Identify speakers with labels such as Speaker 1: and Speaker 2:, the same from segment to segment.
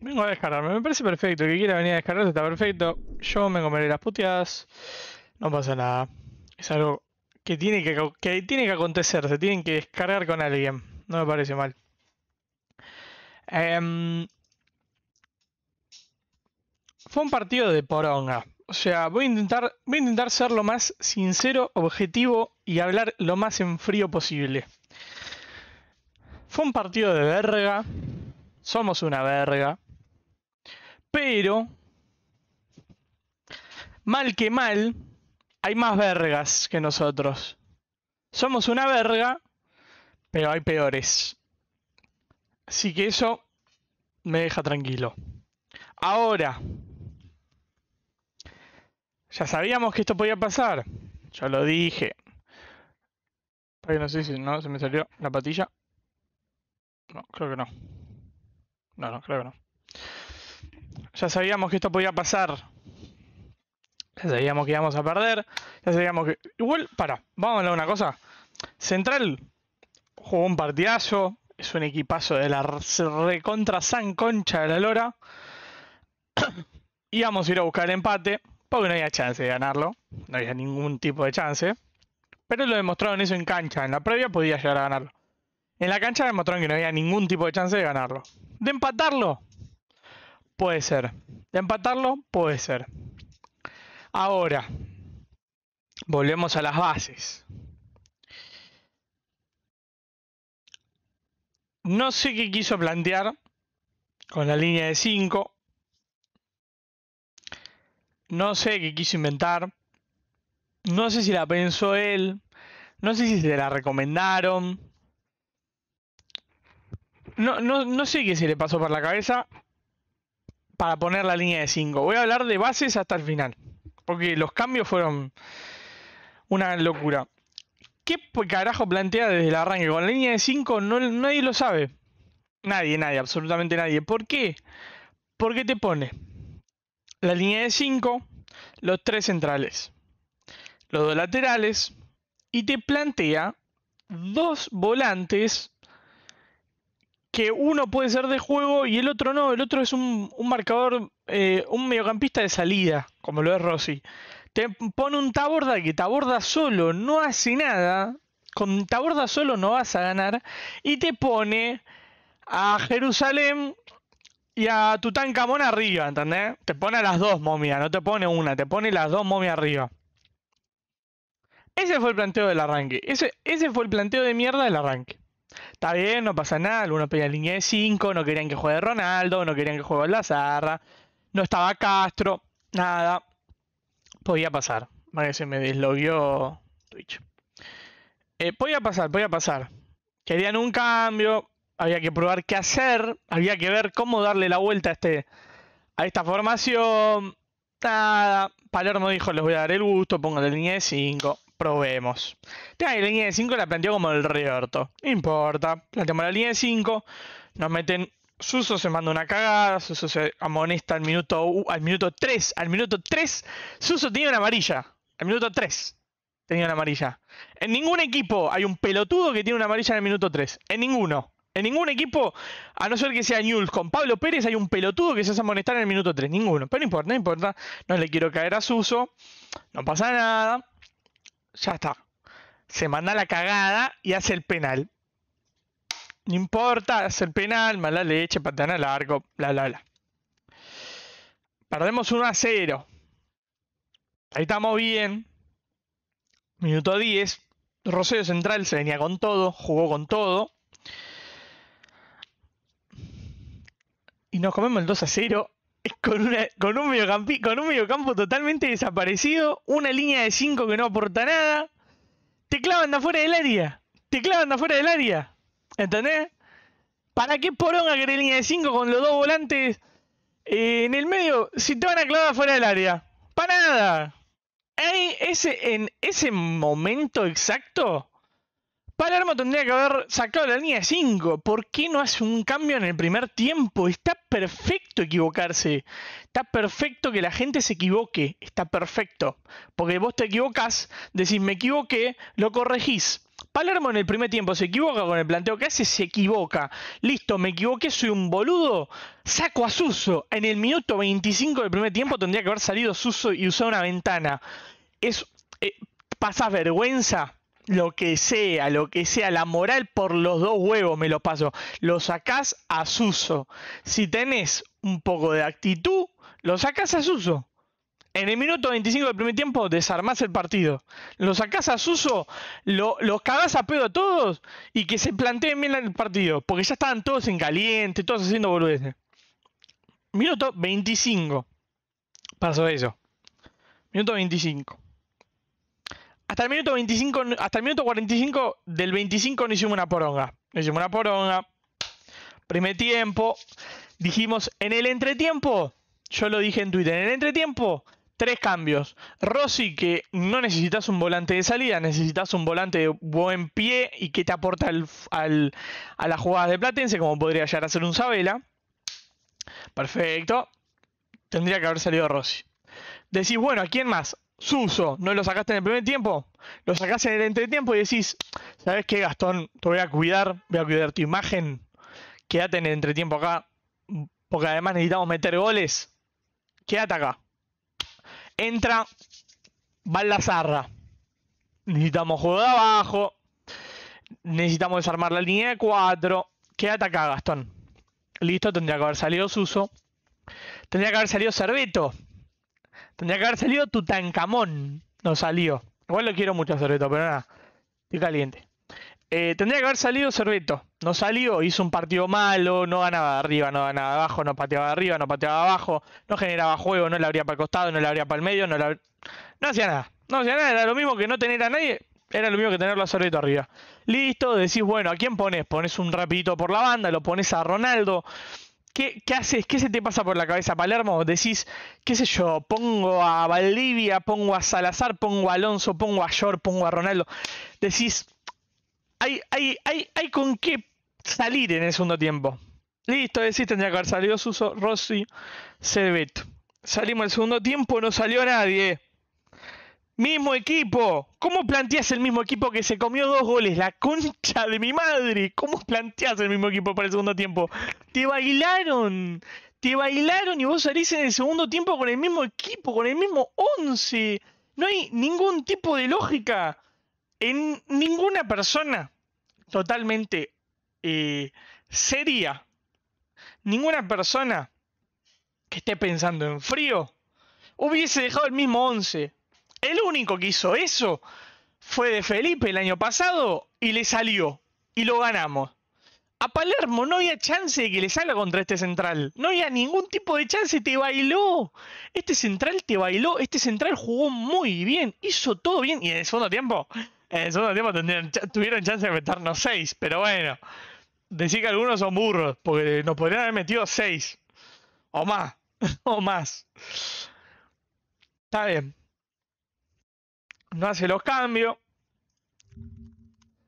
Speaker 1: Vengo a descargarme, me parece perfecto. El que quiera venir a descargarse está perfecto. Yo me comeré las puteadas. No pasa nada. Es algo que tiene que, tiene que acontecer. Se tienen que descargar con alguien. No me parece mal. Em, fue un partido de poronga. O sea, voy a, intentar, voy a intentar ser lo más sincero, objetivo y hablar lo más en frío posible. Fue un partido de verga. Somos una verga. Pero, mal que mal, hay más vergas que nosotros. Somos una verga, pero hay peores. Así que eso me deja tranquilo. Ahora, ya sabíamos que esto podía pasar. Ya lo dije. no sé si no se me salió la patilla. No, creo que no. No, no, creo que no. Ya sabíamos que esto podía pasar. Ya sabíamos que íbamos a perder. Ya sabíamos que. Igual, para, vamos a hablar una cosa. Central jugó un partidazo. Es un equipazo de la recontra San Concha de la Lora. íbamos a ir a buscar el empate. Porque no había chance de ganarlo. No había ningún tipo de chance. Pero lo demostraron eso en cancha. En la previa podía llegar a ganarlo. En la cancha demostraron que no había ningún tipo de chance de ganarlo. De empatarlo. Puede ser. De empatarlo, puede ser. Ahora, volvemos a las bases. No sé qué quiso plantear con la línea de 5. No sé qué quiso inventar. No sé si la pensó él. No sé si se la recomendaron. No, no, no sé qué se le pasó por la cabeza, para poner la línea de 5. Voy a hablar de bases hasta el final, porque los cambios fueron una locura. ¿Qué carajo plantea desde el arranque? Con la línea de 5 no, nadie lo sabe. Nadie, nadie, absolutamente nadie. ¿Por qué? Porque te pone la línea de 5, los tres centrales, los dos laterales y te plantea dos volantes que uno puede ser de juego y el otro no. El otro es un, marcador, eh, un mediocampista de salida, como lo es Rossi. Te pone un Taborda que Taborda solo no hace nada. Con Taborda solo no vas a ganar. Y te pone a Jerusalén y a Tutankamón arriba, ¿entendés? Te pone a las dos momias, no te pone una, te pone las dos momias arriba. Ese fue el planteo del arranque. Ese, ese fue el planteo de mierda del arranque. Está bien, no pasa nada. Algunos pedían línea de 5, no querían que juegue Ronaldo, no querían que juegue Lazarra, no estaba Castro, nada. Podía pasar. que se me deslogueó Twitch. Eh, podía pasar, podía pasar. Querían un cambio, había que probar qué hacer, había que ver cómo darle la vuelta a, este, a esta formación. Nada, Palermo dijo, les voy a dar el gusto, pongan la línea de 5 probemos. la línea de 5 la planteó como el reorto. No importa. Planteamos la línea de 5. Nos meten. Suso se manda una cagada. Suso se amonesta al minuto, al minuto 3. Al minuto 3. Suso tiene una amarilla. Al minuto 3. Tenía una amarilla. En ningún equipo hay un pelotudo que tiene una amarilla en el minuto 3. En ninguno. En ningún equipo, a no ser que sea Newell's con Pablo Pérez, hay un pelotudo que se hace amonestar en el minuto 3. Ninguno. Pero importa, no importa. No le quiero caer a Suso. No pasa nada ya está. Se manda la cagada y hace el penal. No importa, hace el penal, mala leche, patana al arco, bla, bla, bla. Perdemos 1 a 0. Ahí estamos bien. Minuto 10. Rosario Central se venía con todo, jugó con todo. Y nos comemos el 2 a 0 con, con, un con un mediocampo totalmente desaparecido, una línea de 5 que no aporta nada, te clavan de afuera del área, te clavan de afuera del área, ¿entendés? ¿Para qué poronga que línea de 5 con los dos volantes eh, en el medio si te van a clavar afuera del área? ¡Para nada! Ahí, ese, en ese momento exacto, Palermo tendría que haber sacado la línea de 5. ¿Por qué no hace un cambio en el primer tiempo? Está perfecto equivocarse. Está perfecto que la gente se equivoque. Está perfecto. Porque vos te equivocás, decís me equivoqué, lo corregís. Palermo en el primer tiempo se equivoca con el planteo que hace, se equivoca. Listo, me equivoqué, soy un boludo. Saco a Suso. En el minuto 25 del primer tiempo tendría que haber salido Suso y usado una ventana. Es. pasa eh, pasas vergüenza lo que sea, lo que sea, la moral por los dos huevos me lo paso. Lo sacás a Suso. Si tenés un poco de actitud, lo sacás a Suso. En el minuto 25 del primer tiempo desarmás el partido. Lo sacás a Suso, lo, los cagás a pedo a todos y que se planteen bien el partido. Porque ya estaban todos en caliente, todos haciendo boludeces. Minuto 25. Pasó eso. Minuto 25 hasta el minuto 25, hasta el minuto 45 del 25 no hicimos una poronga. No hicimos una poronga. Primer tiempo. Dijimos, en el entretiempo, yo lo dije en Twitter, en el entretiempo, tres cambios. Rossi, que no necesitas un volante de salida, necesitas un volante de buen pie y que te aporta a las jugadas de Platense, como podría llegar a ser un Sabela. Perfecto. Tendría que haber salido Rossi. Decís, bueno, ¿a quién más? Suso, no lo sacaste en el primer tiempo, lo sacaste en el entretiempo y decís, ¿sabes qué, Gastón? Te voy a cuidar, voy a cuidar tu imagen, quédate en el entretiempo acá, porque además necesitamos meter goles, quédate acá. Entra Zarra. necesitamos juego de abajo, necesitamos desarmar la línea de 4, quédate acá, Gastón. Listo, tendría que haber salido Suso, tendría que haber salido Cerveto Tendría que haber salido Tutankamón. No salió. Igual lo quiero mucho a Cerveto, pero nada. Estoy caliente. Eh, tendría que haber salido Cerveto. No salió, hizo un partido malo, no ganaba arriba, no ganaba de abajo, no pateaba de arriba, no pateaba de abajo, no generaba juego, no le abría para el costado, no le abría para el medio, no, no hacía nada. No hacía nada, era lo mismo que no tener a nadie, era lo mismo que tenerlo a Cerveto arriba. Listo, decís, bueno, ¿a quién pones? Pones un rapidito por la banda, lo pones a Ronaldo, ¿Qué, ¿Qué, haces? ¿Qué se te pasa por la cabeza, Palermo? Decís, qué sé yo, pongo a Valdivia, pongo a Salazar, pongo a Alonso, pongo a Yor, pongo a Ronaldo. Decís, hay, hay, hay, hay con qué salir en el segundo tiempo. Listo, decís, tendría que haber salido Suso, Rossi, Cervet. Salimos el segundo tiempo, no salió nadie. Mismo equipo. ¿Cómo planteas el mismo equipo que se comió dos goles? La concha de mi madre. ¿Cómo planteas el mismo equipo para el segundo tiempo? Te bailaron. Te bailaron y vos salís en el segundo tiempo con el mismo equipo, con el mismo 11. No hay ningún tipo de lógica en ninguna persona totalmente eh, seria. Ninguna persona que esté pensando en frío hubiese dejado el mismo 11 el único que hizo eso fue de Felipe el año pasado y le salió. Y lo ganamos. A Palermo no había chance de que le salga contra este central. No había ningún tipo de chance, te bailó. Este central te bailó, este central jugó muy bien, hizo todo bien. Y en el segundo tiempo, en segundo tiempo tuvieron chance de meternos seis, pero bueno. Decir que algunos son burros, porque nos podrían haber metido seis. O más, o más. Está bien no hace los cambios.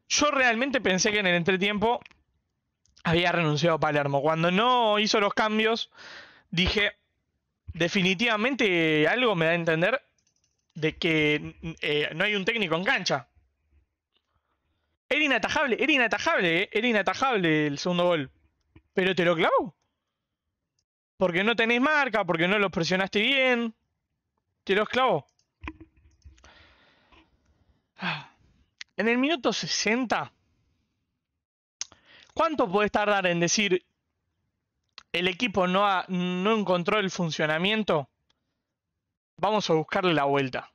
Speaker 1: Yo realmente pensé que en el entretiempo había renunciado a Palermo. Cuando no hizo los cambios, dije, definitivamente algo me da a entender de que eh, no hay un técnico en cancha. Era inatajable, era inatajable, eh, era inatajable el segundo gol. Pero te lo clavo. Porque no tenés marca, porque no lo presionaste bien. Te lo clavo. En el minuto 60, ¿cuánto podés tardar en decir el equipo no, ha, no encontró el funcionamiento? Vamos a buscarle la vuelta.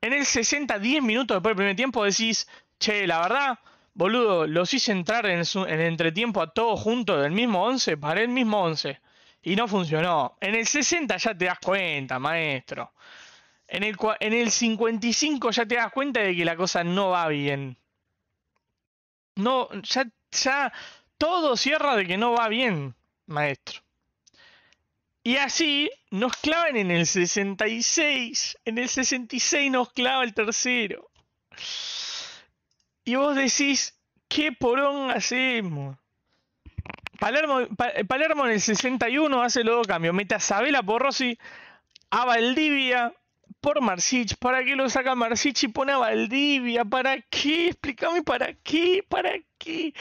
Speaker 1: En el 60, 10 minutos después del primer tiempo, decís, che, la verdad, boludo, los hice entrar en en entretiempo a todos juntos del mismo 11 para el mismo 11. Y no funcionó. En el 60 ya te das cuenta, maestro. En el, en el 55 ya te das cuenta de que la cosa no va bien. No, ya, ya todo cierra de que no va bien, maestro. Y así nos clavan en el 66. En el 66 nos clava el tercero. Y vos decís, ¿qué porón hacemos? Palermo, Palermo en el 61 hace luego cambio... cambios. Mete a Sabela Rossi... a Valdivia por Marsich, ¿Para qué lo saca Marsich? y pone a Valdivia? ¿Para qué? Explícame para qué, para qué.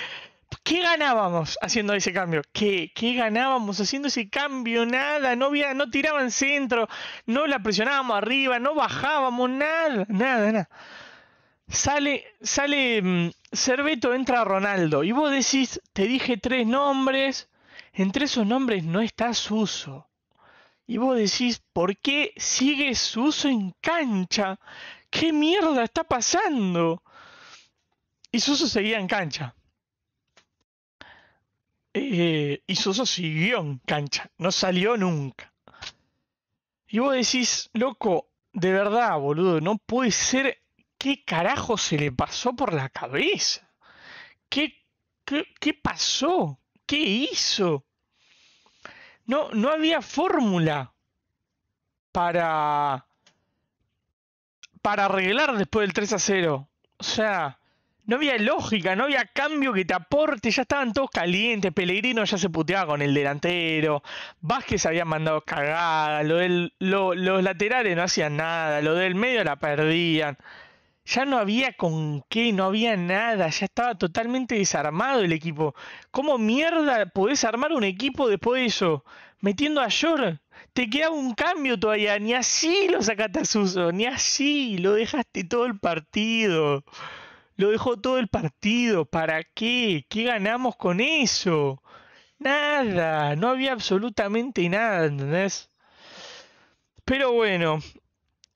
Speaker 1: ¿Qué ganábamos haciendo ese cambio? ¿Qué? ¿Qué ganábamos haciendo ese cambio? Nada, no, había, no tiraban centro, no la presionábamos arriba, no bajábamos, nada, nada, nada. Sale, sale mm, Cerveto, entra Ronaldo, y vos decís, te dije tres nombres, entre esos nombres no está Suso. Y vos decís, ¿por qué sigue Suso en cancha? ¿Qué mierda está pasando? Y Suso seguía en cancha. Eh, y Suso siguió en cancha. No salió nunca. Y vos decís, loco, de verdad, boludo, no puede ser. ¿Qué carajo se le pasó por la cabeza? ¿Qué, qué, qué pasó? ¿Qué hizo? No, no había fórmula para, para arreglar después del 3 a 0. O sea, no había lógica, no había cambio que te aporte, ya estaban todos calientes, Pelegrino ya se puteaba con el delantero, Vázquez había mandado cagada, lo del, lo, los laterales no hacían nada, lo del medio la perdían ya no había con qué, no había nada, ya estaba totalmente desarmado el equipo. ¿Cómo mierda podés armar un equipo después de eso? Metiendo a Yor, te queda un cambio todavía, ni así lo sacaste a Suso, ni así, lo dejaste todo el partido. Lo dejó todo el partido, ¿para qué? ¿Qué ganamos con eso? Nada, no había absolutamente nada, ¿entendés? Pero bueno,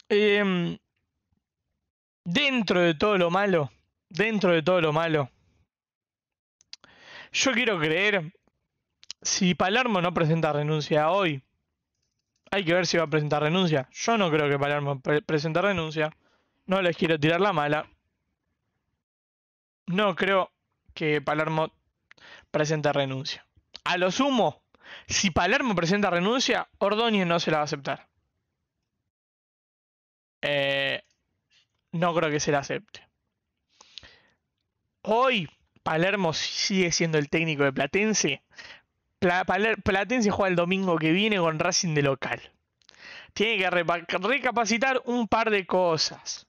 Speaker 1: em, dentro de todo lo malo, dentro de todo lo malo, yo quiero creer, si Palermo no presenta renuncia hoy, hay que ver si va a presentar renuncia. Yo no creo que Palermo presente renuncia. No les quiero tirar la mala. No creo que Palermo presente renuncia. A lo sumo, si Palermo presenta renuncia, Ordóñez no se la va a aceptar. Eh, no creo que se la acepte. Hoy Palermo sigue siendo el técnico de Platense. Platense juega el domingo que viene con Racing de local. Tiene que recapacitar un par de cosas.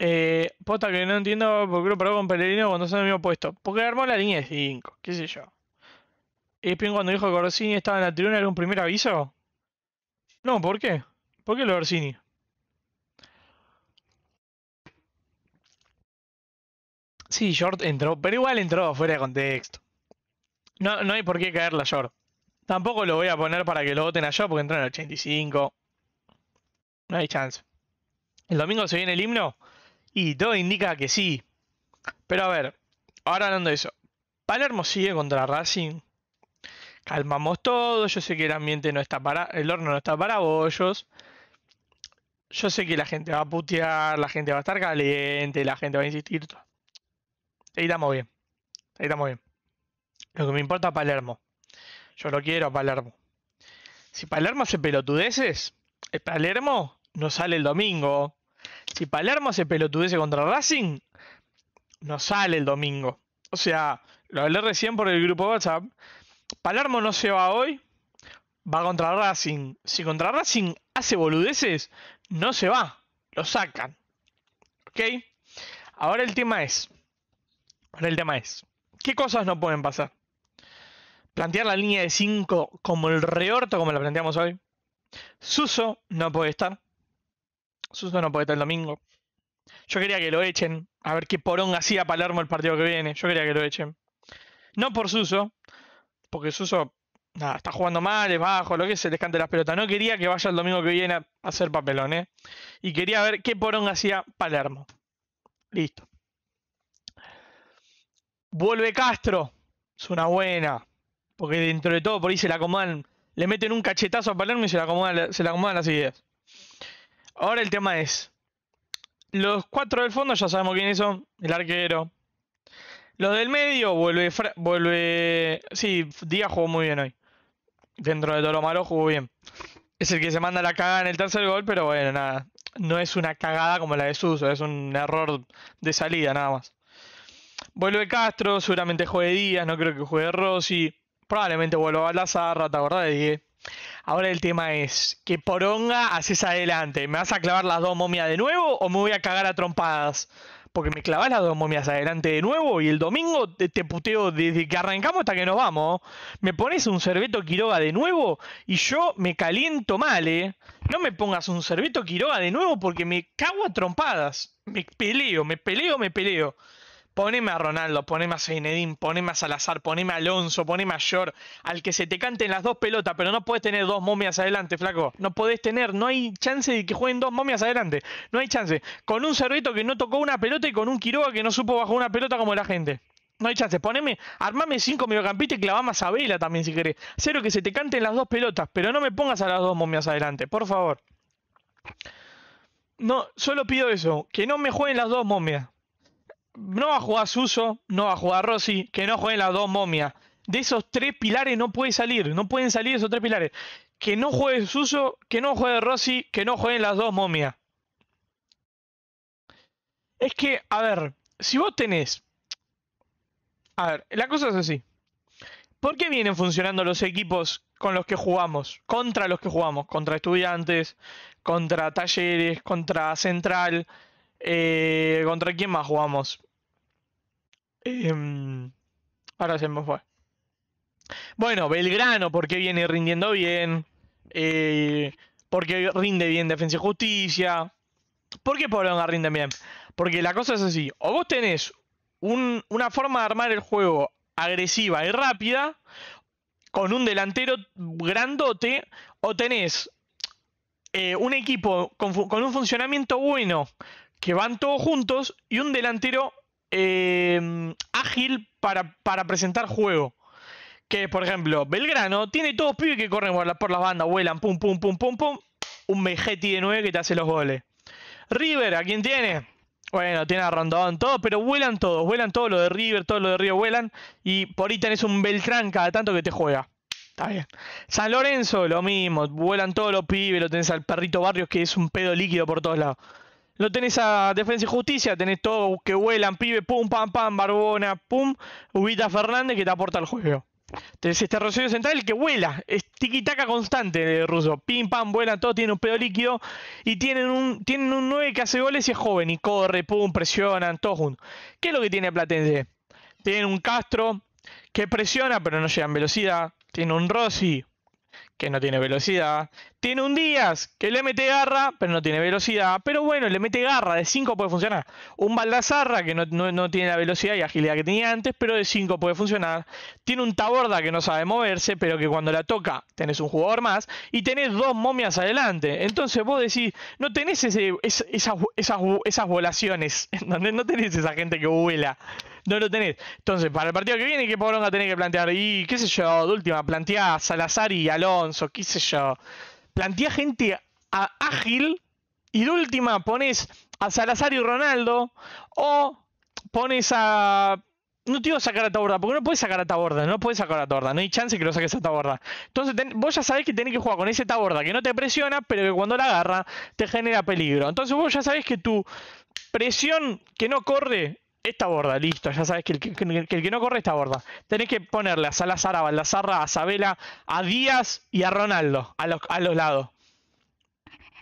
Speaker 1: Eh, posta que no entiendo por qué lo paró con Pelerino cuando son el mismo puesto. Porque armó la línea de 5, qué sé yo. Espin cuando dijo que Corsini estaba en la tribuna era un primer aviso. No, ¿por qué? ¿Por qué lo Orsini? Sí, Short entró, pero igual entró fuera de contexto. No, no hay por qué caerla Short. Tampoco lo voy a poner para que lo voten a Short. porque entró en el 85. No hay chance. ¿El domingo se viene el himno? Y todo indica que sí. Pero a ver, ahora hablando de eso. Palermo sigue contra Racing. Calmamos todo. Yo sé que el ambiente no está para. El horno no está para bollos yo sé que la gente va a putear, la gente va a estar caliente, la gente va a insistir. Ahí estamos bien. Ahí estamos bien. Lo que me importa es Palermo. Yo lo quiero a Palermo. Si Palermo hace pelotudeces, Palermo no sale el domingo. Si Palermo se pelotudeces contra Racing, no sale el domingo. O sea, lo hablé recién por el grupo WhatsApp. Palermo no se va hoy, va contra Racing. Si contra Racing hace boludeces, no se va, lo sacan. ¿Ok? Ahora el tema es, ahora el tema es, ¿qué cosas no pueden pasar? Plantear la línea de 5 como el reorto, como la planteamos hoy. Suso no puede estar. Suso no puede estar el domingo. Yo quería que lo echen. A ver qué porón hacía Palermo el partido que viene. Yo quería que lo echen. No por Suso, porque Suso nada, está jugando mal, es bajo, lo que se les cante las pelotas. No quería que vaya el domingo que viene a hacer papelón, ¿eh? Y quería ver qué porón hacía Palermo. Listo. Vuelve Castro. Es una buena. Porque dentro de todo, por ahí se la acomodan. Le meten un cachetazo a Palermo y se la acomodan, la las ideas. Ahora el tema es. Los cuatro del fondo ya sabemos quiénes son. El arquero. Los del medio vuelve. vuelve sí, Díaz jugó muy bien hoy dentro de todo lo malo, jugó bien. Es el que se manda la cagada en el tercer gol, pero bueno, nada. No es una cagada como la de Suso, es un error de salida nada más. Vuelve Castro, seguramente juegue Díaz, no creo que juegue Rossi. Probablemente vuelva a la zarra, ¿te acordás de Ahora el tema es, ¿qué poronga haces adelante? ¿Me vas a clavar las dos momias de nuevo o me voy a cagar a trompadas? porque me clavas las dos momias adelante de nuevo y el domingo te, puteo desde que arrancamos hasta que nos vamos. Me pones un Cerveto Quiroga de nuevo y yo me caliento mal, ¿eh? No me pongas un Cerveto Quiroga de nuevo porque me cago a trompadas. Me peleo, me peleo, me peleo. Poneme a Ronaldo, poneme a Zinedine, poneme a Salazar, poneme a Alonso, poneme a Shore, al que se te canten las dos pelotas, pero no puedes tener dos momias adelante, flaco. No podés tener, no hay chance de que jueguen dos momias adelante. No hay chance. Con un cerrito que no tocó una pelota y con un Quiroga que no supo bajar una pelota como la gente. No hay chance. Poneme, armame cinco mediocampistas y clavame a vela también si querés. Cero que se te canten las dos pelotas, pero no me pongas a las dos momias adelante, por favor. No, solo pido eso, que no me jueguen las dos momias no va a jugar Suso, no va a jugar Rossi, que no jueguen las dos momias. De esos tres pilares no puede salir, no pueden salir esos tres pilares. Que no juegue Suso, que no juegue Rossi, que no jueguen las dos momias. Es que, a ver, si vos tenés. A ver, la cosa es así. ¿Por qué vienen funcionando los equipos con los que jugamos? Contra los que jugamos. Contra estudiantes, contra talleres, contra central. Eh, ¿Contra quién más jugamos? Em, ahora se me fue. Bueno, Belgrano, porque viene rindiendo bien. Eh, porque rinde bien Defensa y Justicia. ¿Por qué rinde bien? Porque la cosa es así. O vos tenés una forma de armar el juego agresiva y rápida. Con un delantero grandote. O tenés eh, un equipo con un funcionamiento bueno. Que van todos juntos. Y un delantero Em, ágil para, para, presentar juego. Que, por ejemplo, Belgrano tiene todos pibes que corren por, las bandas, vuelan, pum, pum, pum, pum, pum. Un Mejetti de 9 que te hace los goles. River, ¿a quién tiene? Bueno, tiene a Rondón, todo, pero vuelan todos, vuelan todos los de River, todo lo de Río vuelan. Y por ahí tenés un Beltrán cada tanto que te juega. Está bien. San Lorenzo, lo mismo, vuelan todos los pibes, lo tenés al perrito Barrios que es un pedo líquido por todos lados. Lo tenés a Defensa y Justicia, tenés todo que vuelan, pibe, pum, pam, pam, Barbona, pum, Ubita Fernández que te aporta al juego. Tenés este Rosario Central que vuela, es tiquitaca constante de eh, ruso, pim, pam, vuela, todo tiene un pedo líquido y tienen un, tienen un 9 que hace goles y es joven y corre, pum, presionan, todo junto. ¿Qué es lo que tiene Platense? Tienen un Castro que presiona pero no llega en velocidad, tiene un Rossi que no tiene velocidad. Tiene un Díaz, que le mete garra, pero no tiene velocidad. Pero bueno, le mete garra, de 5 puede funcionar. Un Baldazarra, que no, tiene la velocidad y agilidad que tenía antes, pero de 5 puede funcionar. Tiene un Taborda, que no sabe moverse, pero que cuando la toca tenés un jugador más. Y tenés dos momias adelante. Entonces vos decís, no tenés ese, esas, esas, esas volaciones, no tenés esa gente que vuela no lo tenés. Entonces, para el partido que viene, ¿qué poronga tenés que plantear? Y qué sé yo, de última, plantea a Salazar y Alonso, qué sé yo. Plantea gente a ágil y de última pones a Salazar y Ronaldo o pones a no te iba a sacar a Taborda, porque no puedes sacar a Taborda, no puedes sacar a Taborda, no hay chance que lo saques a Taborda. Entonces vos ya sabés que tenés que jugar con ese Taborda que no te presiona, pero que cuando la agarra te genera peligro. Entonces vos ya sabés que tu presión que no corre esta borda, listo, ya sabes que el que, no corre esta borda. Tenés que ponerle a Salazar, a Balazarra, a Sabela, a Díaz y a Ronaldo, a los, a los lados.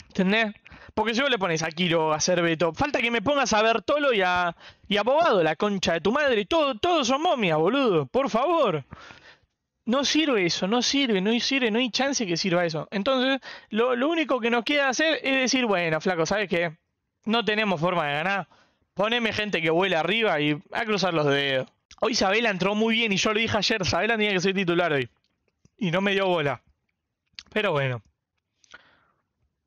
Speaker 1: ¿Entendés? Porque si vos le pones a Kiro, a Cerveto, falta que me pongas a Bertolo y a, y a Bobado, la concha de tu madre. todos son momias, boludo, por favor. No sirve eso, no sirve, no sirve, no hay chance que sirva eso. Entonces, lo, lo único que nos queda hacer es decir, bueno, flaco, ¿sabes qué? No tenemos forma de ganar Poneme gente que vuela arriba y a cruzar los dedos. Hoy Isabela entró muy bien y yo le dije ayer, Isabela tenía que ser titular hoy. Y no me dio bola. Pero bueno.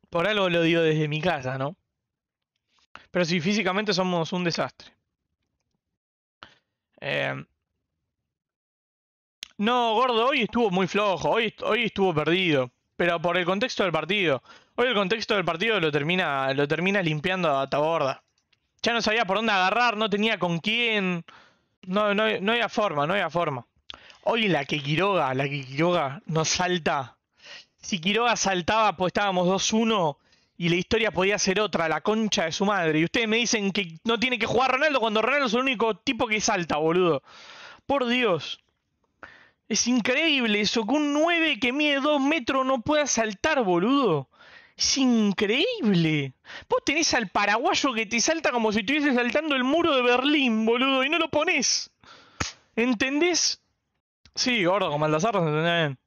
Speaker 1: Por algo lo digo desde mi casa, ¿no? Pero si físicamente somos un desastre. Em, no, gordo, hoy estuvo muy flojo, hoy, hoy estuvo perdido. Pero por el contexto del partido. Hoy el contexto del partido lo termina limpiando a Taborda ya no sabía por dónde agarrar, no tenía con quién. No, no, no había forma, no había forma. Hoy la que Quiroga, la que Quiroga nos salta. Si Quiroga saltaba, pues estábamos 2-1 y la historia podía ser otra, la concha de su madre. Y ustedes me dicen que no tiene que jugar Ronaldo cuando Ronaldo es el único tipo que salta, boludo. Por Dios. Es increíble eso, que un 9 que mide 2 metros no pueda saltar, boludo. Es increíble. Vos tenés al paraguayo que te salta como si estuviese saltando el muro de Berlín, boludo, y no lo ponés. ¿Entendés? Sí, gordo, como Maldazar se bien.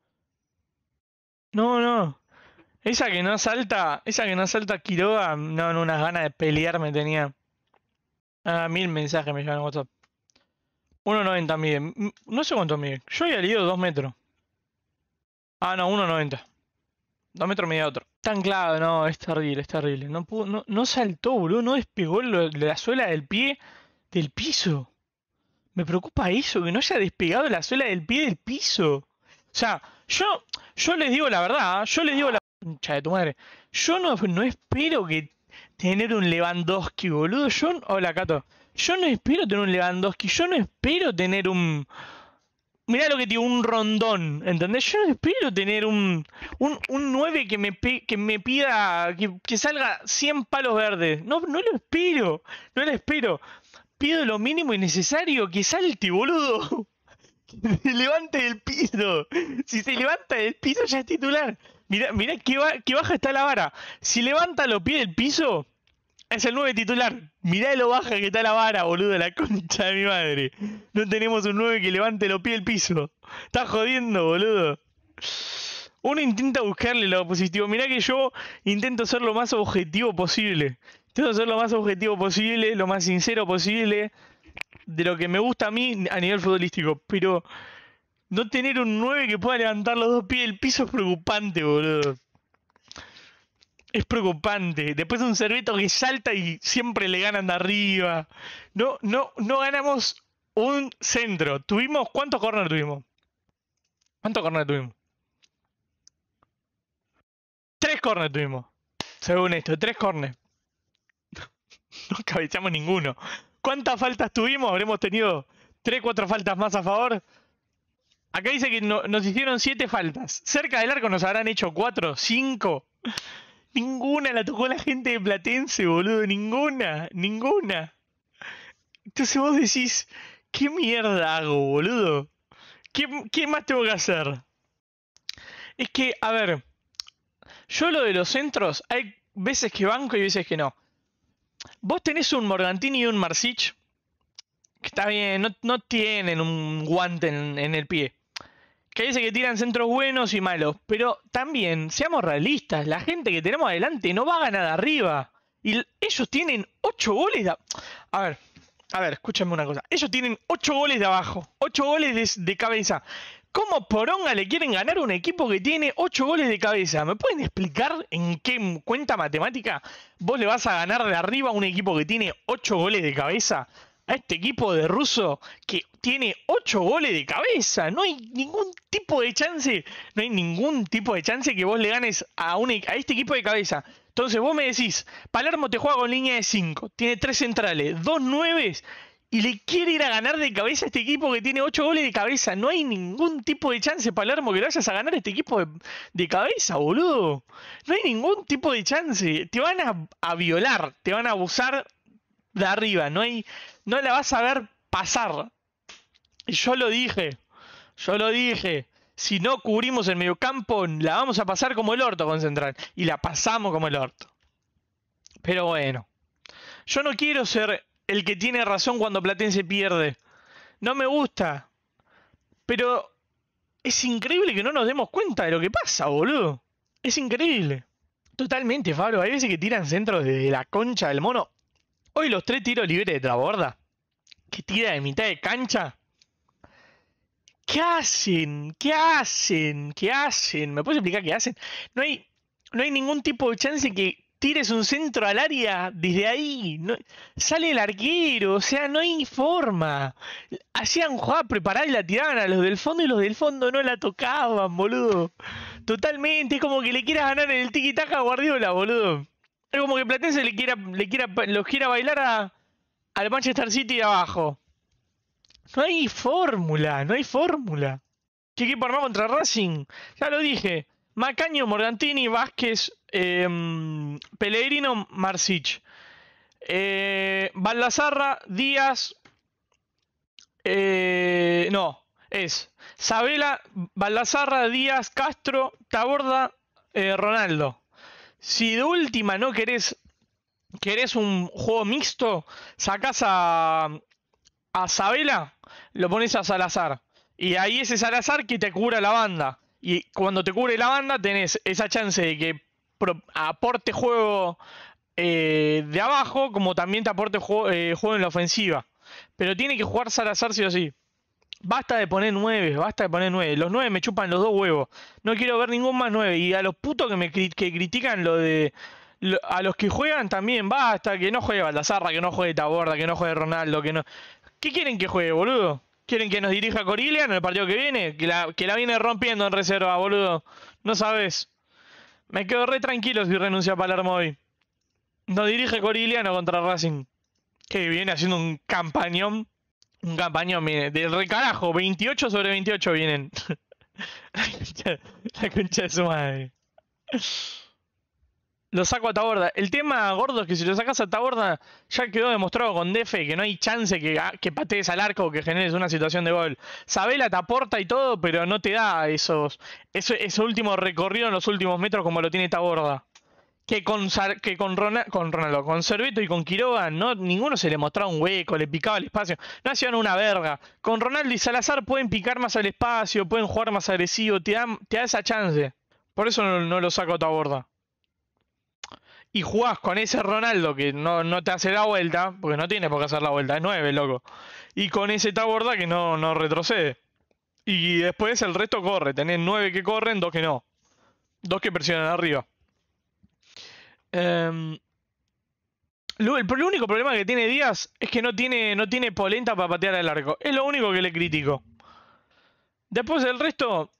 Speaker 1: No, no. Esa que no salta, esa que no salta Quiroga, no, en unas ganas de pelear me tenía. Ah, mil mensajes me llevan en WhatsApp. 1.90 mide. Mm, no sé cuánto mide. Yo había leído 2 metros. Ah, no, 1.90. Dos metros medio otro. Tan claro, no, es terrible, es terrible. No, no, saltó, boludo, no despegó la suela del pie del piso. Me preocupa eso, que no haya despegado la suela del pie del piso. O sea, yo, yo les digo la verdad, ¿eh? yo les digo la de tu madre. Yo no, espero que tener un Lewandowski, boludo. Yo, hola Cato. Yo no espero tener un Lewandowski, yo no espero tener un mirá lo que tiene un rondón, ¿entendés? Yo no espero tener un, un, 9 que me, me pida, que, salga 100 palos verdes. No, no lo espero, no lo espero. Pido lo mínimo y necesario, que salte, boludo. Que se levante del piso. Si se levanta del piso ya es titular. Mira mira qué, baja está la vara. Si levanta los pies del piso, es el 9 titular. Mirá lo baja que está la vara, boludo, la concha de mi madre. No tenemos un 9 que levante los pies del piso. Está jodiendo, boludo. Uno intenta buscarle lo positivo. Mirá que yo intento ser lo más objetivo posible. Intento ser lo más objetivo posible, lo más sincero posible. De lo que me gusta a mí a nivel futbolístico. Pero no tener un 9 que pueda levantar los dos pies del piso es preocupante, boludo es preocupante. Después de un Cerveto que salta y siempre le ganan de arriba. No, no, no ganamos un centro. Tuvimos, ¿cuántos corners tuvimos? ¿Cuántos corners tuvimos? Tres corners tuvimos. Según esto, tres corners. no cabezamos ninguno. ¿Cuántas faltas tuvimos? ¿Habremos tenido tres, cuatro faltas más a favor? Acá dice que nos hicieron siete faltas. Cerca del arco nos habrán hecho cuatro, cinco. Ninguna la tocó la gente de Platense, boludo. Ninguna, ninguna. Entonces vos decís, ¿qué mierda hago, boludo? ¿Qué, qué más tengo que hacer? Es que, a ver, yo lo de los centros, hay veces que banco y veces que no. Vos tenés un Morgantini y un Marsich, que está bien, no, tienen un guante en el pie que dice que tiran centros buenos y malos, pero también, seamos realistas, la gente que tenemos adelante no va a ganar de arriba. Y ellos tienen 8 goles de... A ver, a ver, escúchame una cosa. Ellos tienen 8 goles de abajo, 8 goles de, de, cabeza. ¿Cómo poronga le quieren ganar a un equipo que tiene 8 goles de cabeza? ¿Me pueden explicar en qué cuenta matemática vos le vas a ganar de arriba a un equipo que tiene 8 goles de cabeza? este equipo de ruso que tiene 8 goles de cabeza. No hay ningún tipo de chance, no hay ningún tipo de chance que vos le ganes a, e, este equipo de cabeza. Entonces vos me decís, Palermo te juega con línea de 5, tiene 3 centrales, 2 nueves y le quiere ir a ganar de cabeza a este equipo que tiene 8 goles de cabeza. No hay ningún tipo de chance, Palermo, que lo vayas a ganar a este equipo de, cabeza, boludo. No hay ningún tipo de chance. Te van a, a violar, te van a abusar de arriba, no hay, no la vas a ver pasar. Y yo lo dije, yo lo dije. Si no cubrimos el medio campo, la vamos a pasar como el orto con Central. Y la pasamos como el orto. Pero bueno, yo no quiero ser el que tiene razón cuando Platense pierde. No me gusta. Pero es increíble que no nos demos cuenta de lo que pasa, boludo. Es increíble. Totalmente, Fabio. Hay veces que tiran centros desde la concha del mono Hoy los tres tiros libres de Traborda, que tira de mitad de cancha. ¿Qué hacen? ¿Qué hacen? ¿Qué hacen? ¿Me puedes explicar qué hacen? No hay, no hay ningún tipo de chance que tires un centro al área desde ahí. No, sale el arquero, o sea, no hay forma. Hacían jugar, preparada y la tiraban a los del fondo y los del fondo no la tocaban, boludo. Totalmente, es como que le quieras ganar en el tiki a Guardiola, boludo como que Platense le quiera, le quiera, lo quiera bailar a, al Manchester City de abajo. No hay fórmula, no hay fórmula. ¿Qué equipo armado contra Racing? Ya lo dije. Macaño, Morgantini, Vázquez, em, Pellegrino, Marsic. Eh, Díaz. Eh, no, es Sabela, Balazarra, Díaz, Castro, Taborda, eh, Ronaldo. Si de última no querés, querés un juego mixto, sacás a, Sabela, lo pones a Salazar. Y ahí ese Salazar que te cura la banda. Y cuando te cubre la banda tenés esa chance de que aporte juego eh, de abajo, como también te aporte juego, eh, juego en la ofensiva. Pero tiene que jugar Salazar sí o sí. Basta de poner nueve, basta de poner nueve. Los nueve me chupan los dos huevos. No quiero ver ningún más nueve. Y a los putos que me critican lo de. a los que juegan también, basta. Que no juegue Baldassarra, que no juegue Taborda, que no juegue Ronaldo, que no. ¿Qué quieren que juegue, boludo? ¿Quieren que nos dirija Corilian en el partido que viene? Que la, que la viene rompiendo en reserva, boludo. No sabes. Me quedo re tranquilo si renuncio a Palermo hoy. Nos dirige Coriliano contra Racing. Que viene haciendo un campañón un campañón, mire. Del recarajo, 28 sobre 28 vienen. la, concha, de su madre. Lo saco a Taborda. El tema, gordo, es que si lo sacas a Taborda, ya quedó demostrado con Defe que no hay chance que, ah, que patees al arco o que generes una situación de gol. Sabela te aporta y todo, pero no te da esos, ese, ese último recorrido en los últimos metros como lo tiene Taborda que con, que con, con Ronaldo, con servito y con Quiroga, no, ninguno se le mostraba un hueco, le picaba el espacio. No hacían una verga. Con Ronaldo y Salazar pueden picar más al espacio, pueden jugar más agresivo, te da, te da esa chance. Por eso no, lo saco a Taborda. Y jugás con ese Ronaldo que no, te hace la vuelta, porque no tiene por qué hacer la vuelta, es 9, loco. Y con ese Taborda que no, no retrocede. Y después el resto corre, tenés nueve que corren, dos que no. dos que presionan arriba. Em, lo, el, único problema que tiene Díaz es que no tiene, no tiene polenta para patear el arco. Es lo único que le critico. Después del resto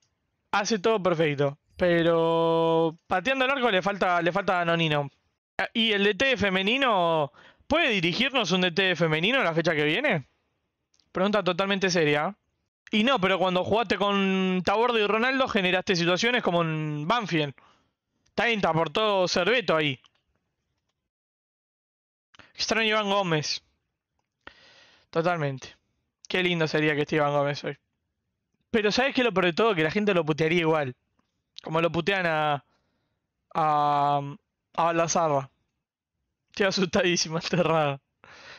Speaker 1: hace todo perfecto. Pero pateando el arco le falta, le falta ¿Y el DT femenino puede dirigirnos un DT femenino la fecha que viene? Pregunta totalmente seria. Y no, pero cuando jugaste con Tabordo y Ronaldo generaste situaciones como en Banfield. 30 todo Cerveto ahí. Extraño Iván Gómez. Totalmente. Qué lindo sería que esté Iván Gómez hoy. Pero ¿sabes qué lo peor de todo? Que la gente lo putearía igual. Como lo putean a. a. a Balazarra. Estoy asustadísimo, aterrado.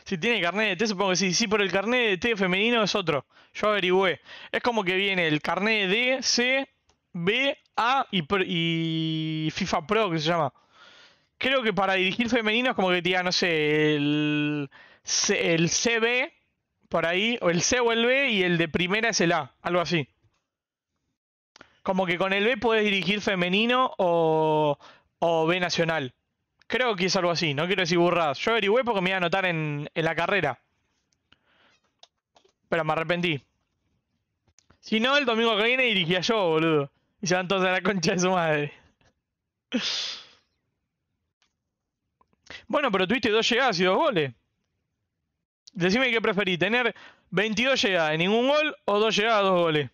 Speaker 1: Si tiene carnet de T, supongo que sí. Sí, pero el carnet de T femenino es otro. Yo averigüé. Es como que viene el carnet de C B, y, y FIFA Pro, que se llama. Creo que para dirigir femenino es como que te no sé, el, el CB por ahí, o el C o el B, y el de primera es el A, algo así. Como que con el B puedes dirigir femenino o, o B nacional. Creo que es algo así, no quiero decir burradas. Yo averigüé porque me iba a anotar en la carrera. Pero me arrepentí. Si no, el domingo que viene dirigía yo, boludo. Y se todos a la concha de su madre. Bueno, pero tuviste dos llegadas y dos goles. Decime qué preferís, tener 22 llegadas y ningún gol o dos llegadas y dos goles.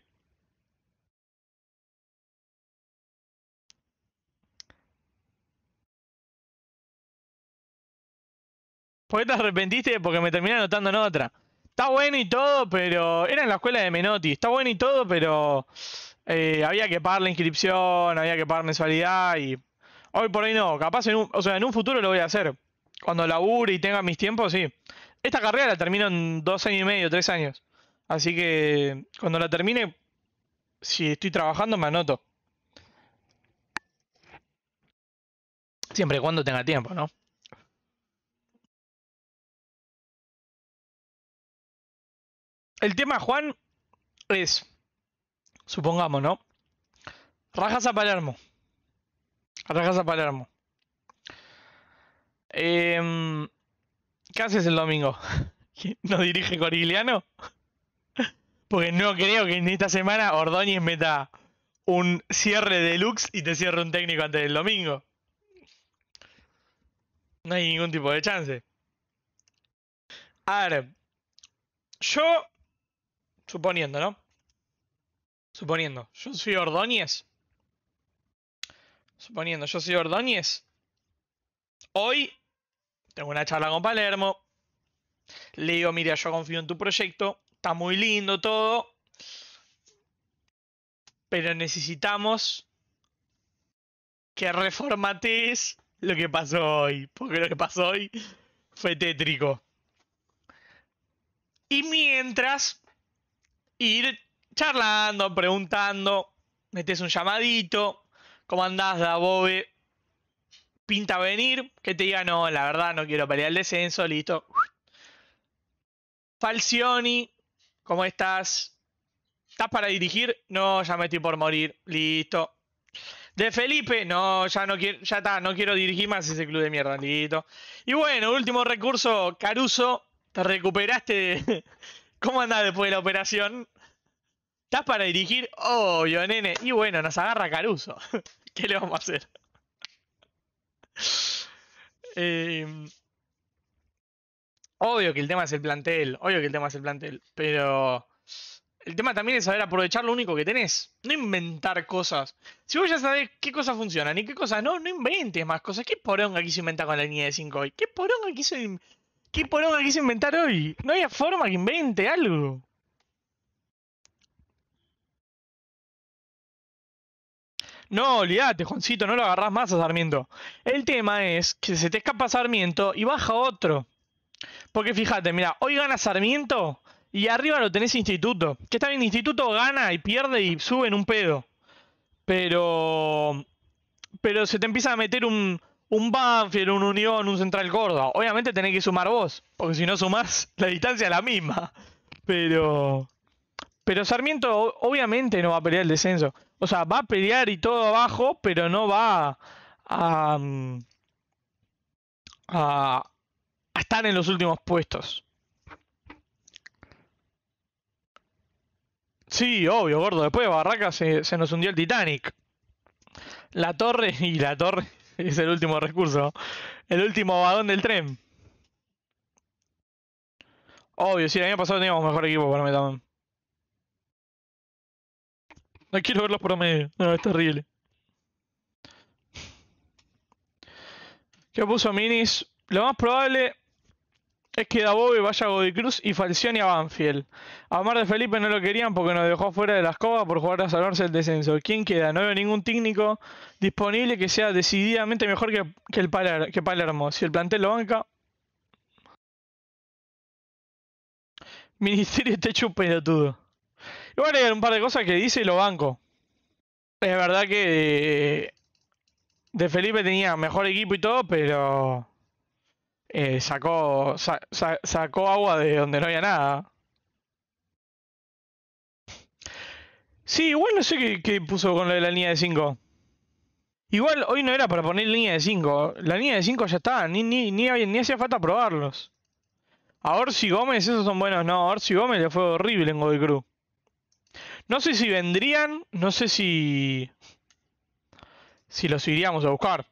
Speaker 1: ¿Por qué te arrepentiste? Porque me terminé anotando en otra. Está bueno y todo, pero... Era en la escuela de Menotti. Está bueno y todo, pero... Eh, había que pagar la inscripción, había que pagar mensualidad y hoy por hoy no. Capaz o sea, en un futuro lo voy a hacer. Cuando labure y tenga mis tiempos, sí. Esta carrera la termino en dos años y medio, tres años. Así que cuando la termine, si estoy trabajando, me anoto. Siempre y cuando tenga tiempo, ¿no? El tema, Juan, es Supongamos, ¿no? Rajas a Palermo. Rajas a Palermo. Eh, ¿Qué haces el domingo? ¿No dirige Corigliano? Porque no creo que en esta semana Ordóñez meta un cierre deluxe y te cierre un técnico antes del domingo. No hay ningún tipo de chance. A ver, yo, suponiendo, ¿no? Suponiendo, yo soy Ordóñez. Suponiendo, yo soy Ordóñez. Hoy tengo una charla con Palermo. Le digo, mira, yo confío en tu proyecto. Está muy lindo todo. Pero necesitamos que reformates lo que pasó hoy. Porque lo que pasó hoy fue tétrico. Y mientras, ir charlando, preguntando, metes un llamadito, ¿cómo andás, Dabobe? Pinta venir, que te diga, no, la verdad no quiero pelear el descenso, listo. Falcioni, ¿cómo estás? ¿Estás para dirigir? No, ya me estoy por morir, listo. De Felipe, no, ya no quiero, ya está, no quiero dirigir más ese club de mierda, listo. Y bueno, último recurso, Caruso, te recuperaste ¿Cómo andás después de la operación? ¿Estás para dirigir? Obvio, nene. Y bueno, nos agarra Caruso. ¿Qué le vamos a hacer? Em, obvio que el tema es el plantel, obvio que el tema es el plantel, pero el tema también es saber aprovechar lo único que tenés, no inventar cosas. Si vos ya sabés qué cosas funcionan y qué cosas no, no inventes más cosas. ¿Qué poronga quiso inventar con la línea de 5 hoy? ¿Qué poronga quiso, ¿Qué poronga quiso inventar hoy? No hay forma que invente algo. No, olvídate, Juancito, no lo agarras más a Sarmiento. El tema es que se te escapa Sarmiento y baja otro. Porque fíjate, mira, hoy gana Sarmiento y arriba lo tenés Instituto. Que está bien, Instituto gana y pierde y sube en un pedo. Pero. Pero se te empieza a meter un, un Banfield, un Unión, un Central gordo, Obviamente tenés que sumar vos, porque si no sumás, la distancia es la misma. Pero. Pero Sarmiento obviamente no va a pelear el descenso. O sea, va a pelear y todo abajo, pero no va mm, a, estar en los últimos puestos. Sí, obvio, gordo. Después de Barraca se, nos hundió el Titanic. La torre y la torre es el último recurso. El último vagón del tren. Obvio, sí. el año pasado teníamos mejor equipo para mí No quiero ver por promedios. No, es terrible. ¿Qué puso Minis? Lo más probable es que da Dabobe vaya a Godoy Cruz y Falcioni a Banfield. A de Felipe no lo querían porque nos dejó fuera de la escoba por jugar a salvarse el descenso. ¿Quién queda? No veo ningún técnico disponible que sea decididamente mejor que, el Palermo. Si el plantel lo banca. Ministerio te hecho un todo. Igual hay un par de cosas que dice y lo banco. Es verdad que eh, de, Felipe tenía mejor equipo y todo, pero eh, sacó, sacó agua de donde no había nada. Sí, igual no sé qué, puso con lo de la línea de 5. Igual hoy no era para poner línea de 5. La línea de 5 ya estaba ni, ni, ni, ni hacía falta probarlos. A Orsi Gómez, esos son buenos. No, a Orsi Gómez le fue horrible en Gold Cruz. No sé si vendrían, no sé si. Si los iríamos a buscar.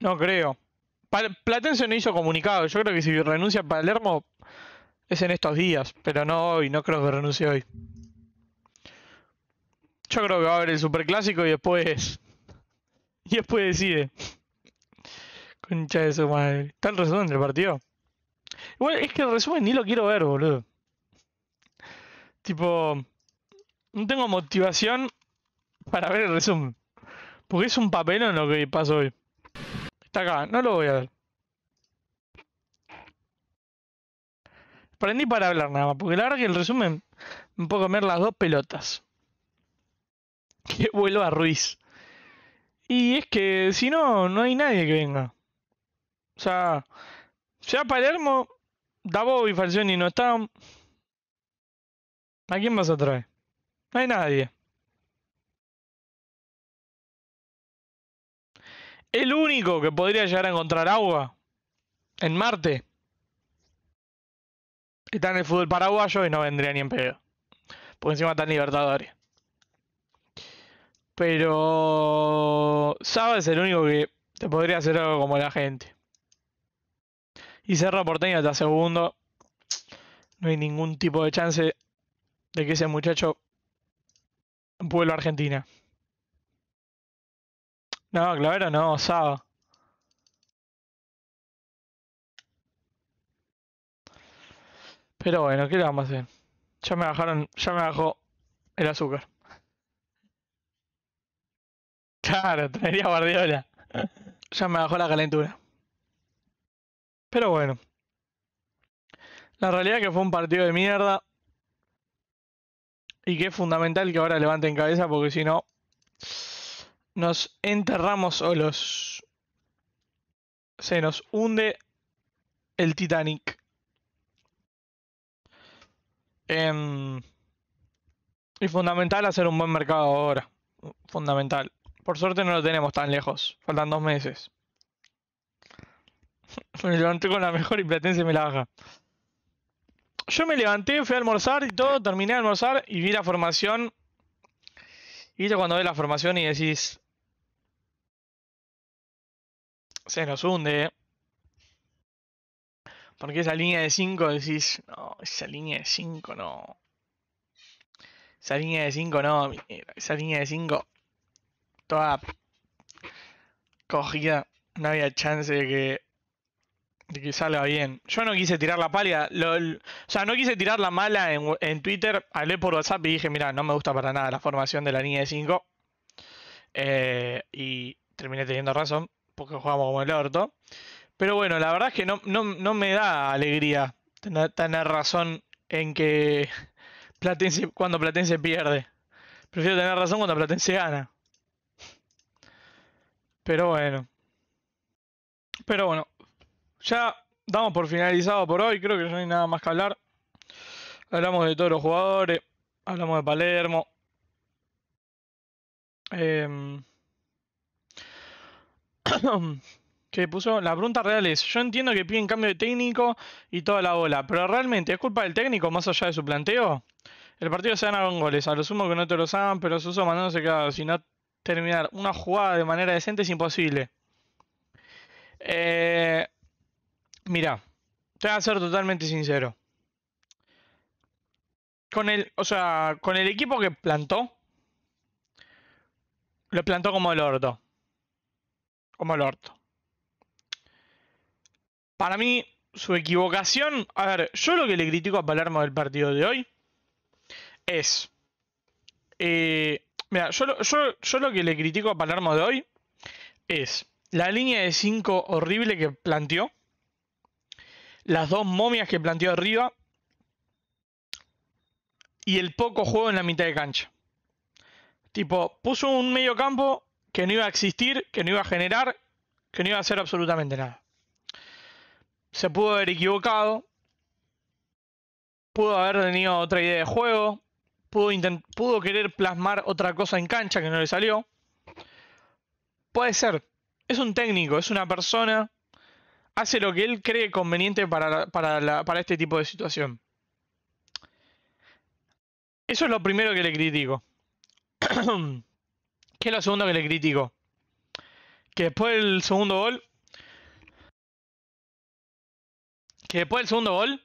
Speaker 1: No creo. Platense no hizo comunicado. Yo creo que si renuncia Palermo es en estos días, pero no hoy. No creo que renuncie hoy. Yo creo que va a haber el superclásico y después. Y después decide. Concha de su madre. Está el resumen del partido. Igual es que el resumen ni lo quiero ver, boludo. Tipo, no tengo motivación para ver el resumen. Porque es un papel lo que pasó hoy. Está acá, no lo voy a ver. Prendí para hablar nada porque la verdad que el resumen me puedo comer las dos pelotas. Que vuelva Ruiz. Y es que si no, no hay nadie que venga. O sea, ya Palermo, Davo y Falcioni no están. ¿A quién vas a traer? No hay nadie. El único que podría llegar a encontrar agua en Marte está en el fútbol paraguayo y no vendría ni en pedo. Porque encima en Libertadores. Pero sabes el único que te podría hacer algo como la gente. Y Cerro Porteño hasta segundo. No hay ningún tipo de chance de que ese muchacho vuelva a Argentina. No, claro no, Saba. Pero bueno, ¿qué le vamos a hacer? Ya me bajaron, ya me bajó el azúcar. Claro, traería Guardiola. Ya me bajó la calentura. Pero bueno. La realidad es que fue un partido de mierda y que es fundamental que ahora levanten cabeza porque si no nos enterramos solos. Se nos hunde el Titanic. Eh, y fundamental hacer un buen mercado ahora. Fundamental. Por suerte no lo tenemos tan lejos. Faltan dos meses. me levanté con la mejor y me la baja yo me levanté, fui a almorzar y todo, terminé de almorzar y vi la formación. Y yo cuando ves la formación y decís. Se nos hunde. Porque esa línea de 5 decís. No, esa línea de 5 no. Esa línea de 5 no, esa línea de 5. Toda cogida. No había chance de que de que salga bien. Yo no quise tirar la pálida. o sea, no quise tirar la mala en, Twitter, hablé por WhatsApp y dije, mira, no me gusta para nada la formación de la línea de 5. Eh, y terminé teniendo razón, porque jugamos como el orto. Pero bueno, la verdad es que no, no, me da alegría tener, tener razón en que Platense, cuando Platense pierde. Prefiero tener razón cuando Platense gana. Pero bueno. Pero bueno, ya damos por finalizado por hoy, creo que ya no hay nada más que hablar. Hablamos de todos los jugadores, hablamos de Palermo. Em, que puso la pregunta real es, yo entiendo que piden cambio de técnico y toda la bola, pero realmente es culpa del técnico más allá de su planteo. El partido se gana con goles, a lo sumo que no te lo saben, pero Suso se se si no terminar una jugada de manera decente es imposible. Eh, Mira, te voy a ser totalmente sincero. Con el, o sea, con el equipo que plantó, lo plantó como el orto. Como el orto. Para mí, su equivocación. A ver, yo lo que le critico a Palermo del partido de hoy es. Eh, mira, yo, yo lo que le critico a Palermo de hoy es la línea de 5 horrible que planteó las dos momias que planteó arriba y el poco juego en la mitad de cancha. Tipo, puso un medio campo que no iba a existir, que no iba a generar, que no iba a hacer absolutamente nada. Se pudo haber equivocado, pudo haber tenido otra idea de juego, pudo, pudo querer plasmar otra cosa en cancha que no le salió. Puede ser, es un técnico, es una persona hace lo que él cree conveniente para, para, para este tipo de situación. Eso es lo primero que le critico. ¿Qué es lo segundo que le critico? Que después del segundo gol. Que después del segundo gol.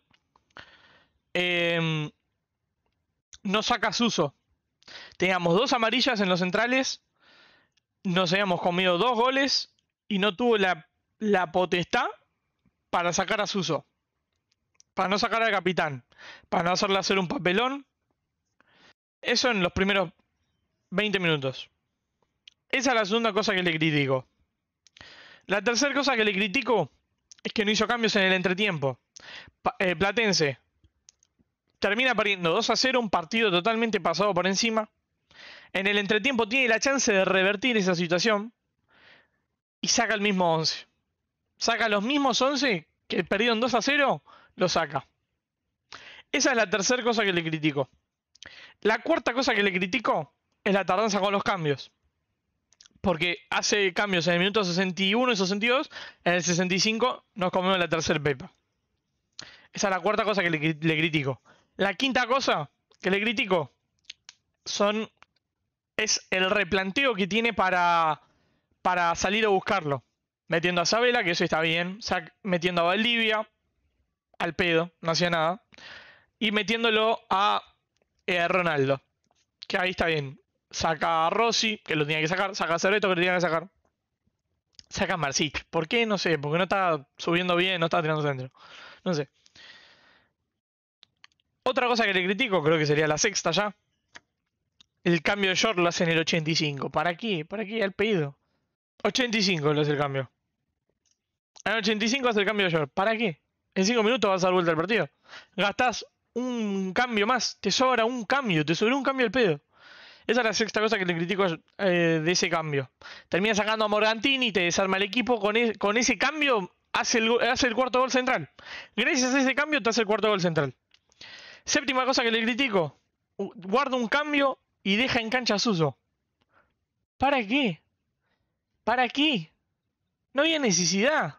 Speaker 1: Em, no sacas uso. Teníamos dos amarillas en los centrales. Nos habíamos comido dos goles. Y no tuvo la la potestad para sacar a Suso. Para no sacar al capitán. Para no hacerle hacer un papelón. Eso en los primeros 20 minutos. Esa es la segunda cosa que le critico. La tercera cosa que le critico es que no hizo cambios en el entretiempo. Eh, Platense termina perdiendo 2 a 0, un partido totalmente pasado por encima. En el entretiempo tiene la chance de revertir esa situación y saca el mismo 11 saca los mismos 11 que perdieron 2 a 0, lo saca. Esa es la tercera cosa que le critico. La cuarta cosa que le critico es la tardanza con los cambios. Porque hace cambios en el minuto 61 y 62, en el 65 nos comemos la tercera pepa. Esa es la cuarta cosa que le, critico. La quinta cosa que le critico son es el replanteo que tiene para, para salir a buscarlo metiendo a Sabela, que eso está bien, metiendo a Valdivia, al pedo, no hacía nada, y metiéndolo eh, a Ronaldo, que ahí está bien. Saca a Rossi, que lo tenía que sacar, saca a Cerreto, que lo tenía que sacar. Saca a Marcic. ¿Por qué? No sé, porque no está subiendo bien, no está tirando centro. No sé. Otra cosa que le critico, creo que sería la sexta ya. El cambio de short lo hace en el 85. ¿Para qué? ¿Para qué? Al pedo 85 lo hace el cambio. En 85 hace el cambio de short. ¿Para qué? En 5 minutos vas a dar vuelta al partido. Gastás un cambio más. Te sobra un cambio. Te sobra un cambio el pedo. Esa es la sexta cosa que le critico eh, de ese cambio. Termina sacando a Morgantini, te desarma el equipo. Con, e, ese cambio hace el, hace el, cuarto gol central. Gracias a ese cambio te hace el cuarto gol central. Séptima cosa que le critico. Guarda un cambio y deja en cancha a Suso. ¿Para qué? ¿Para qué? No había necesidad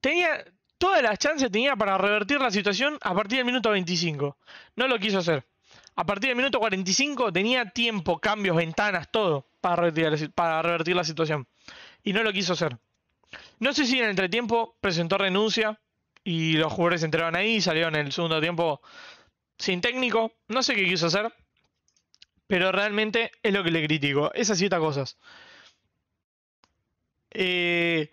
Speaker 1: tenía todas las chances tenía para revertir la situación a partir del minuto 25. No lo quiso hacer. A partir del minuto 45 tenía tiempo, cambios, ventanas, todo para, para revertir la situación. Y no lo quiso hacer. No sé si en el entretiempo presentó renuncia y los jugadores entraron ahí, Y salieron en el segundo tiempo sin técnico. No sé qué quiso hacer. Pero realmente es lo que le critico. Esas ciertas cosas. Eh,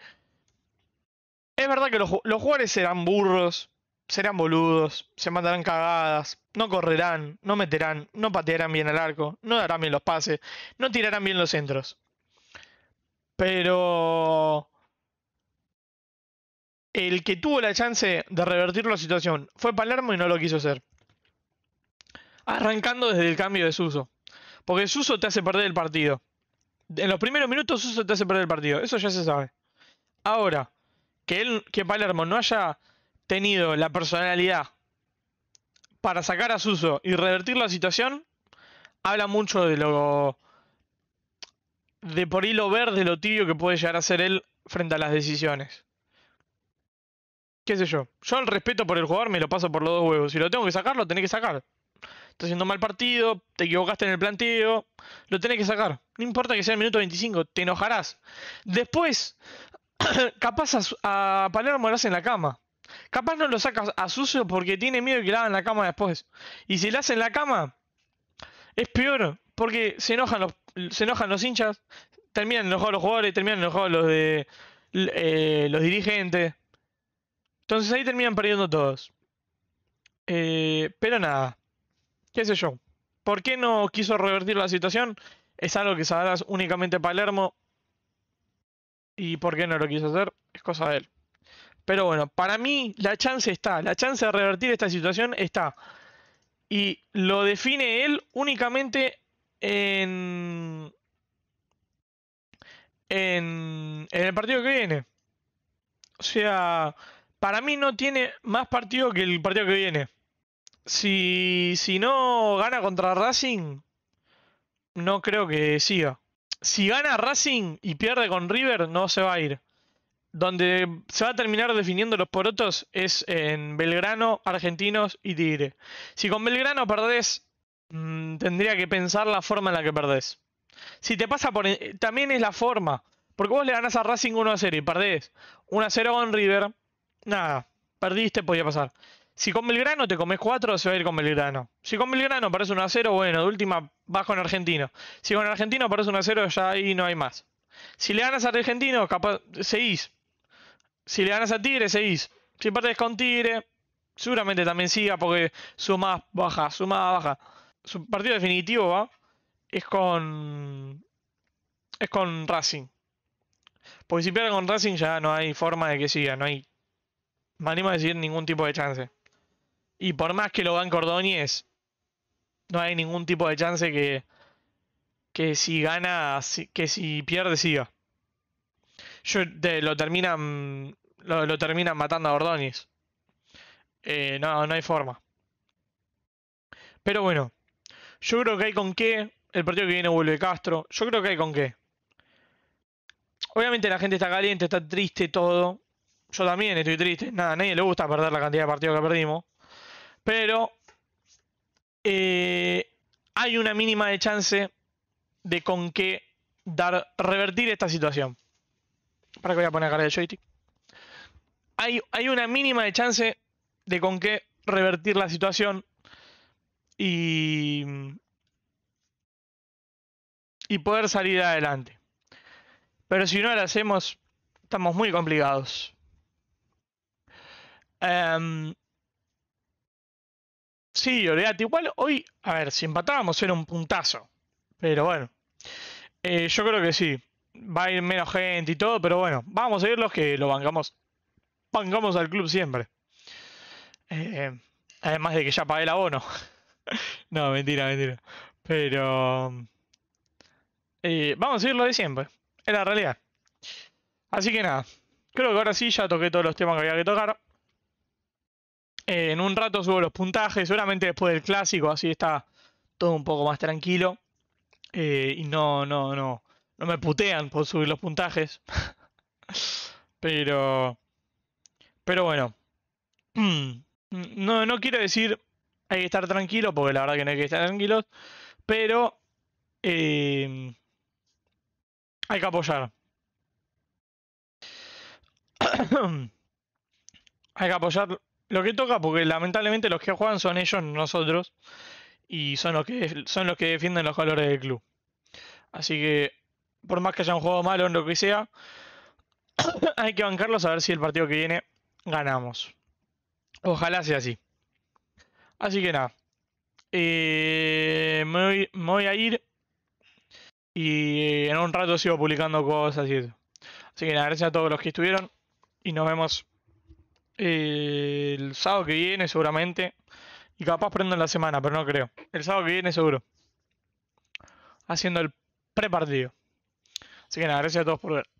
Speaker 1: es verdad que los, jugadores serán burros, serán boludos, se mandarán cagadas, no correrán, no meterán, no patearán bien el arco, no darán bien los pases, no tirarán bien los centros. Pero el que tuvo la chance de revertir la situación fue Palermo y no lo quiso hacer. Arrancando desde el cambio de Suso. Porque Suso te hace perder el partido. En los primeros minutos Suso te hace perder el partido. Eso ya se sabe. Ahora, que él, que Palermo no haya tenido la personalidad para sacar a Suso y revertir la situación, habla mucho de lo. de por hilo verde, lo tibio que puede llegar a ser él frente a las decisiones. ¿Qué sé yo? Yo el respeto por el jugador me lo paso por los dos huevos. Si lo tengo que sacar, lo tenés que sacar. Estás haciendo mal partido, te equivocaste en el planteo, lo tenés que sacar. No importa que sea el minuto 25, te enojarás. Después, capaz a, Palermo lo hacen en la cama. Capaz no lo saca a sucio porque tiene miedo que la hagan en la cama después. Y si la hacen en la cama, es peor porque se enojan los, se enojan los hinchas, terminan enojados los jugadores, terminan enojados los de eh, los dirigentes. Entonces ahí terminan perdiendo todos. Eh, pero nada, qué sé yo. ¿Por qué no quiso revertir la situación? Es algo que sabrás únicamente Palermo y por qué no lo quiso hacer es cosa de él. Pero bueno, para mí la chance está, la chance de revertir esta situación está. Y lo define él únicamente en, en, el partido que viene. O sea, para mí no tiene más partido que el partido que viene. Si, si no gana contra Racing, no creo que siga si gana Racing y pierde con River, no se va a ir. Donde se va a terminar definiendo los porotos es en Belgrano, Argentinos y Tigre. Si con Belgrano perdés, mm, tendría que pensar la forma en la que perdés. Si te pasa por. E, también es la forma. Porque vos le ganás a Racing 1 a 0 y perdés 1 a 0 con River. Nada, perdiste, podía pasar. Si con Belgrano te comes 4, se va a ir con Belgrano. Si con Belgrano parece un acero, 0, bueno, de última vas con Argentino. Si con Argentino parece un 0, ya ahí no hay más. Si le ganas a Argentino, capaz, seguís. Si le ganas a Tigre, seguís. Si partes con Tigre, seguramente también siga porque suma baja, suma baja. Su partido definitivo ¿va? es con. es con Racing. Porque si pierde con Racing ya no hay forma de que siga, no hay animo de decir ningún tipo de chance. Y por más que lo van Ordóñez, no hay ningún tipo de chance que, que si gana, que si pierde, siga. Yo, lo terminan lo, terminan matando a Ordóñez. Eh, no, no hay forma. Pero bueno, yo creo que hay con qué. El partido que viene vuelve Castro. Yo creo que hay con qué. Obviamente la gente está caliente, está triste todo. Yo también estoy triste. Nada, a nadie le gusta perder la cantidad de partidos que perdimos. Pero eh, hay una mínima de chance de con qué dar, revertir esta situación. Para que voy a poner acá de joystick. Hay, hay una mínima de chance de con qué revertir la situación. Y, y poder salir adelante. Pero si no lo hacemos, estamos muy complicados. Em, Sí, Oreate. Igual hoy, a ver, si empatábamos era un puntazo. Pero bueno. Eh, yo creo que sí. Va a ir menos gente y todo, pero bueno, vamos a ir los que lo bancamos. Bancamos al club siempre. Eh, además de que ya pagué el abono. no, mentira, mentira. Pero. Eh, vamos a ir lo de siempre. Es la realidad. Así que nada. Creo que ahora sí ya toqué todos los temas que había que tocar en un rato subo los puntajes, seguramente después del clásico, así está todo un poco más tranquilo. Eh, y no, no, no, no me putean por subir los puntajes. pero, pero bueno, no, no quiero decir hay que estar tranquilo, porque la verdad que no hay que estar tranquilos, pero eh, hay que apoyar. hay que apoyar lo que toca, porque lamentablemente los que juegan son ellos, nosotros, y son los que, son los que defienden los valores del club. Así que, por más que un juego malo en lo que sea, hay que bancarlos a ver si el partido que viene ganamos. Ojalá sea así. Así que nada. Eh, me, voy, a ir. Y eh, en un rato sigo publicando cosas y eso. Así que nada, gracias a todos los que estuvieron. Y nos vemos el sábado que viene seguramente. Y capaz prendo en la semana, pero no creo. El sábado que viene seguro. Haciendo el prepartido. Así que nada, gracias a todos por ver.